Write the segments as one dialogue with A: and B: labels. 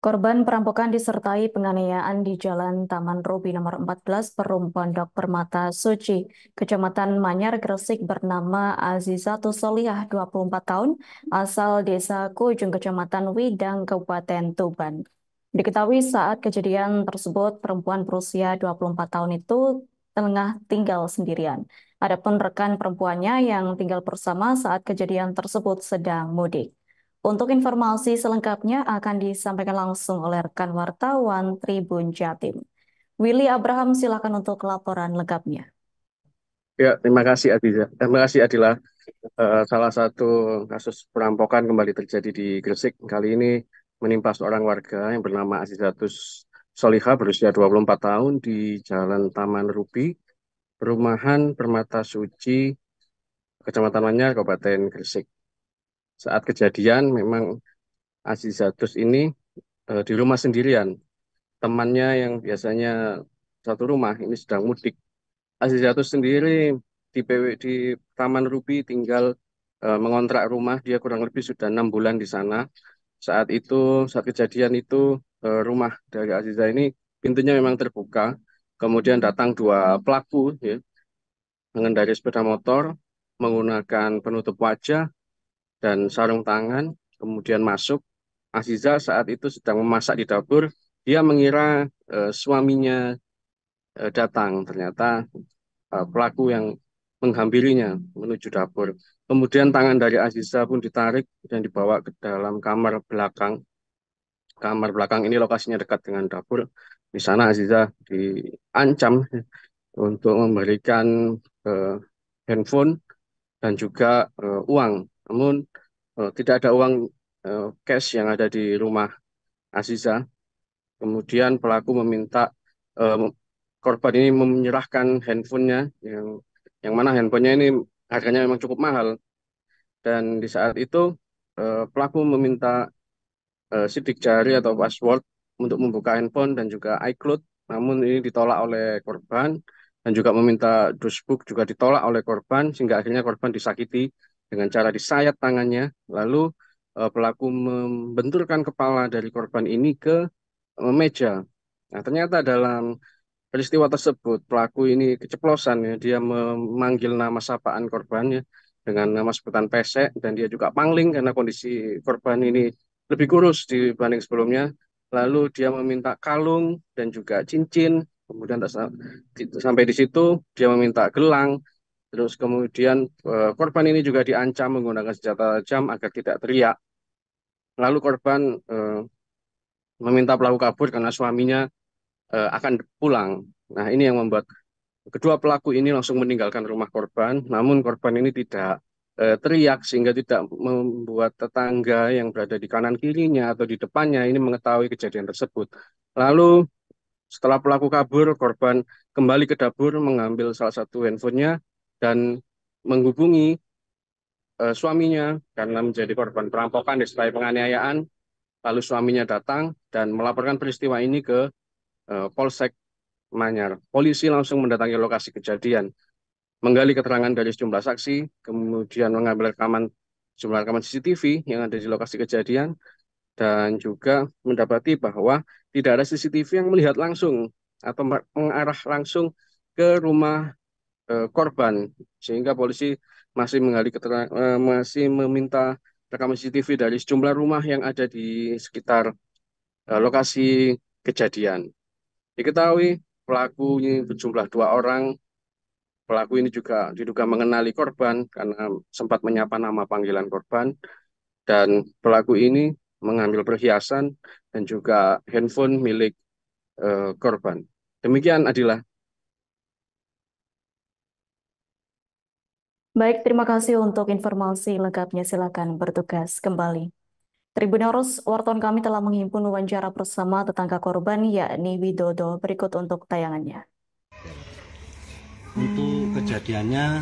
A: Korban perampokan disertai penganiayaan di Jalan Taman Robi nomor 14 Perum Pondok Permata Suci, Kecamatan Manyar Gresik bernama Azizatu Solihah 24 tahun, asal Desa Kujung Kecamatan Widang Kabupaten Tuban. Diketahui saat kejadian tersebut perempuan berusia 24 tahun itu tengah tinggal sendirian. Adapun rekan perempuannya yang tinggal bersama saat kejadian tersebut sedang mudik. Untuk informasi selengkapnya akan disampaikan langsung oleh rekan wartawan Tribun Jatim. Willy Abraham silakan untuk laporan lengkapnya.
B: Ya, terima kasih Adila. Terima kasih Adila. Uh, salah satu kasus perampokan kembali terjadi di Gresik. Kali ini menimpa seorang warga yang bernama Azizatus Solihah berusia 24 tahun di Jalan Taman Rupi, Perumahan Permata Suci, Kecamatan Manyar, Kabupaten Gresik saat kejadian memang Azizatus ini uh, di rumah sendirian. Temannya yang biasanya satu rumah ini sedang mudik. Azizatus sendiri di PW di Taman Rubi tinggal uh, mengontrak rumah dia kurang lebih sudah enam bulan di sana. Saat itu saat kejadian itu uh, rumah dari Aziza ini pintunya memang terbuka. Kemudian datang dua pelaku ya, mengendari sepeda motor menggunakan penutup wajah dan sarung tangan, kemudian masuk. Aziza saat itu sedang memasak di dapur. Dia mengira eh, suaminya eh, datang, ternyata eh, pelaku yang menghampirinya menuju dapur. Kemudian tangan dari Aziza pun ditarik dan dibawa ke dalam kamar belakang. Kamar belakang ini lokasinya dekat dengan dapur. Di sana Aziza diancam untuk memberikan handphone dan juga uh, uang namun uh, tidak ada uang uh, cash yang ada di rumah Aziza. Kemudian pelaku meminta uh, korban ini menyerahkan handphonenya yang yang mana handphonenya ini harganya memang cukup mahal. Dan di saat itu uh, pelaku meminta uh, sidik jari atau password untuk membuka handphone dan juga iCloud, namun ini ditolak oleh korban dan juga meminta dosbook juga ditolak oleh korban sehingga akhirnya korban disakiti dengan cara disayat tangannya, lalu eh, pelaku membenturkan kepala dari korban ini ke eh, meja. Nah, ternyata dalam peristiwa tersebut pelaku ini keceplosan ya, dia memanggil nama sapaan korbannya dengan nama sebutan pesek dan dia juga pangling karena kondisi korban ini lebih kurus dibanding sebelumnya. Lalu dia meminta kalung dan juga cincin. Kemudian sampai di situ dia meminta gelang Terus kemudian eh, korban ini juga diancam menggunakan senjata tajam agar tidak teriak. Lalu korban eh, meminta pelaku kabur karena suaminya eh, akan pulang. Nah ini yang membuat kedua pelaku ini langsung meninggalkan rumah korban. Namun korban ini tidak teriak sehingga tidak membuat tetangga yang berada di kanan kirinya atau di depannya ini mengetahui kejadian tersebut. Lalu setelah pelaku kabur, korban kembali ke dapur mengambil salah satu handphonenya dan menghubungi uh, suaminya karena menjadi korban perampokan disertai penganiayaan. Lalu suaminya datang dan melaporkan peristiwa ini ke uh, Polsek Manyar. Polisi langsung mendatangi lokasi kejadian, menggali keterangan dari sejumlah saksi, kemudian mengambil rekaman jumlah rekaman CCTV yang ada di lokasi kejadian dan juga mendapati bahwa tidak ada CCTV yang melihat langsung atau mengarah langsung ke rumah uh, korban sehingga polisi masih menggali keterangan uh, masih meminta rekaman CCTV dari sejumlah rumah yang ada di sekitar uh, lokasi kejadian. Diketahui pelaku ini berjumlah dua orang. Pelaku ini juga diduga mengenali korban karena sempat menyapa nama panggilan korban dan pelaku ini mengambil perhiasan dan juga handphone milik uh, korban. Demikian adalah
A: Baik, terima kasih untuk informasi lengkapnya. Silakan bertugas kembali. Tribunarus, wartawan kami telah menghimpun wawancara bersama tetangga korban, yakni Widodo. Berikut untuk tayangannya.
C: Untuk kejadiannya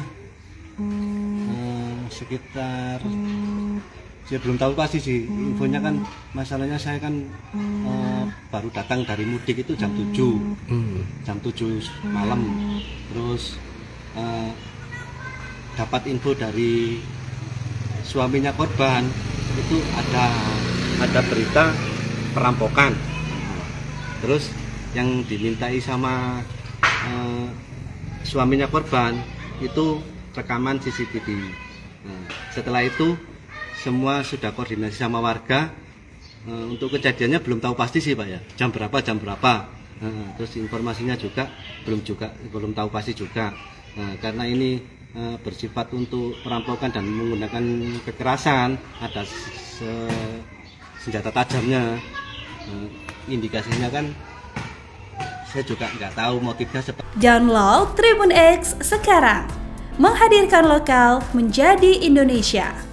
C: hmm, sekitar, saya belum tahu pasti sih. Infonya kan masalahnya saya kan eh, baru datang dari mudik itu jam 7, hmm. jam 7 malam. Terus eh, dapat info dari suaminya korban itu ada ada berita perampokan terus yang dimintai sama eh, suaminya korban itu rekaman CCTV nah, setelah itu semua sudah koordinasi sama warga eh, untuk kejadiannya belum tahu pasti sih pak ya jam berapa jam berapa nah, terus informasinya juga belum juga belum tahu pasti juga nah, karena ini Eh, bersifat untuk perampokan dan menggunakan kekerasan ada se senjata tajamnya uh, indikasinya kan saya juga nggak tahu motifnya seperti
B: download
A: Tribun X sekarang menghadirkan lokal menjadi Indonesia